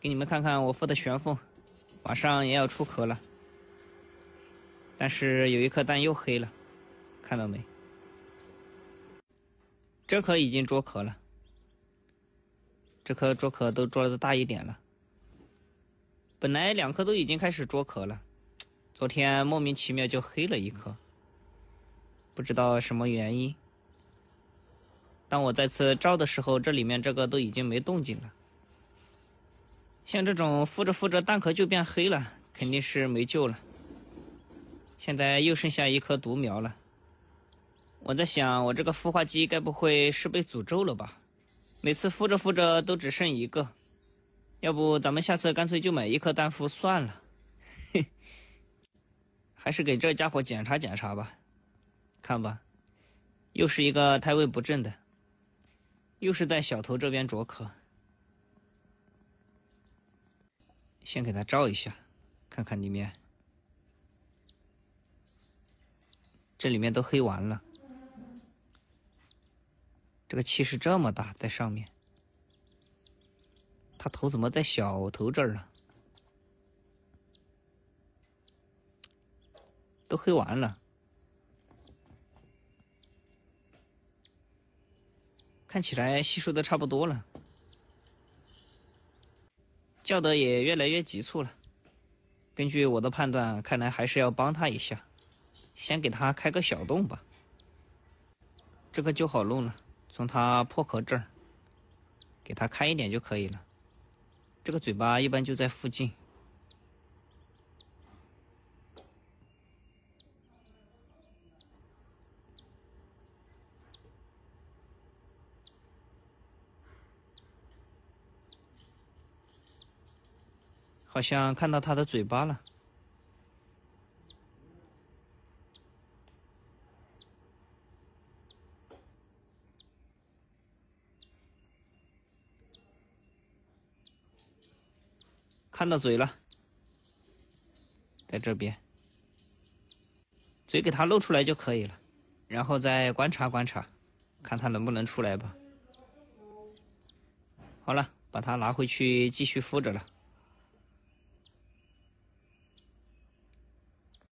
给你们看看我孵的玄凤，马上也要出壳了。但是有一颗蛋又黑了，看到没？这颗已经捉壳了，这颗捉壳都捉的大一点了。本来两颗都已经开始捉壳了，昨天莫名其妙就黑了一颗，不知道什么原因。当我再次照的时候，这里面这个都已经没动静了。像这种孵着孵着蛋壳就变黑了，肯定是没救了。现在又剩下一颗独苗了。我在想，我这个孵化机该不会是被诅咒了吧？每次孵着孵着都只剩一个。要不咱们下次干脆就买一颗蛋孵算了。还是给这家伙检查检查吧。看吧，又是一个胎位不正的，又是在小头这边啄壳。先给它照一下，看看里面。这里面都黑完了，这个气势这么大，在上面。他头怎么在小头这儿呢？都黑完了，看起来吸收的差不多了。叫的也越来越急促了。根据我的判断，看来还是要帮他一下，先给他开个小洞吧。这个就好弄了，从它破壳这儿，给他开一点就可以了。这个嘴巴一般就在附近。好像看到它的嘴巴了，看到嘴了，在这边，嘴给它露出来就可以了，然后再观察观察，看它能不能出来吧。好了，把它拿回去继续敷着了。